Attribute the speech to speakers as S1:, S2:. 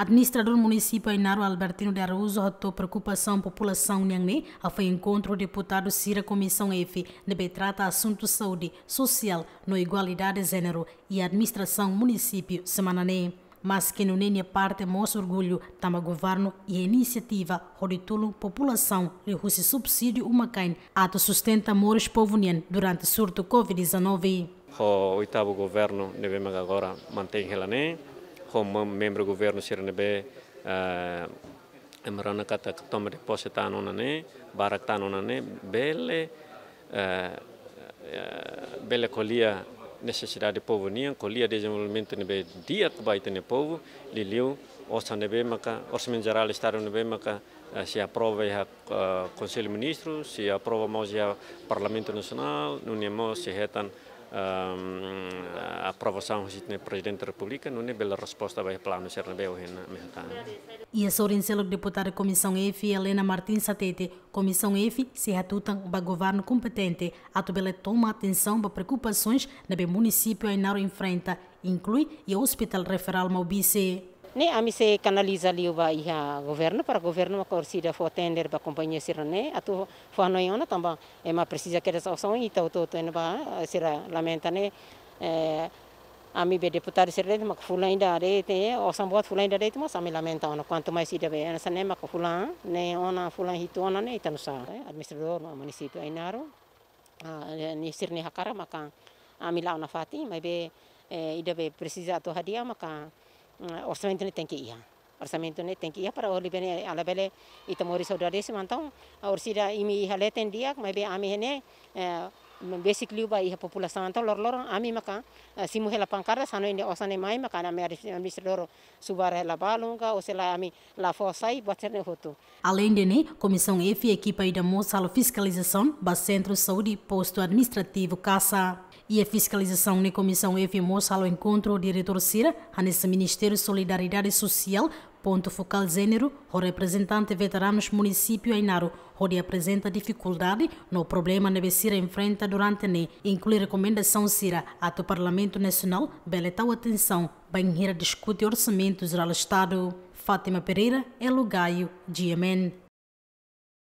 S1: Administrador do município Ainaro Albertino de Araújo rotou preocupação população Nhangne ao foi encontro do deputado Cira Comissão F, que trata assunto saúde, social, no igualdade de gênero e administração município semana Semanane. Mas que no nenha parte mostra orgulho, tama governo e iniciativa roditulo população de Rússia subsídio uma cain, ato sustenta mores povo nien durante surto Covid-19.
S2: O oitavo governo, devemos agora manter relané, como membro do governo Sirenebe emrana kata toma de posse tá no nané barak tá bele eh bele colia necessidade de povo nia colia desenvolvimento nebe dia que vai ter povo liliu osta nebe maka orçamento geral estar nebe maka se aprova já conselho ministro se aprova mais já parlamento nacional não nemo se retan Ehm, a aprovação do Presidente da República, não é bela resposta para o plano Chernobel.
S1: E a Sorencello, deputada da Comissão F, Helena Martins Satete, Comissão F, se ratutam para governo competente, a bela toma atenção para preocupações o município ainda enfrenta, inclui o Hospital Referal Maubice.
S3: Ne kanaliza canaliza va iha governo para governo ma da fo tender ba companhia sirane atu fo ona tamba e ma precisa que essa ação ita o ena ba eh, sira lamenta ne eh, ami be deputado ma mak fula inda are te o sambot fula inda are te mas ami lamenta ona quanto mai sida be ana eh, sane mak fula ne ona fula hitu ona ne ita nusa administrador município ainaro ni ni hakara maka ami launa fati mai e be ida be precisa to hadiah maka Eh, orçamento tem que ir. Orçamento tem que ir para o Libene alabele e tamori saudades então orsida imi hale tem dia mas be ami hene eh, basically ba a população. antau lor lor ami maka eh, simu hela pankara sano inde osane mai maka na meri loro subar hela balunga osela ami e forçai baterne hoto
S1: além de né comissão F equipa da moça fiscalização ba centro saúde posto administrativo Caça. E a fiscalização na Comissão FMOS ao encontro do diretor Cira, nesse Ministério de Solidariedade Social, ponto focal gênero, o representante veteranos município Ainaro, onde apresenta dificuldade no problema que Cira enfrenta durante ne, inclui recomendação Cira ao Parlamento Nacional, tal atenção, banheira discute orçamento geral Estado. Fátima Pereira é Lugaio, GMN.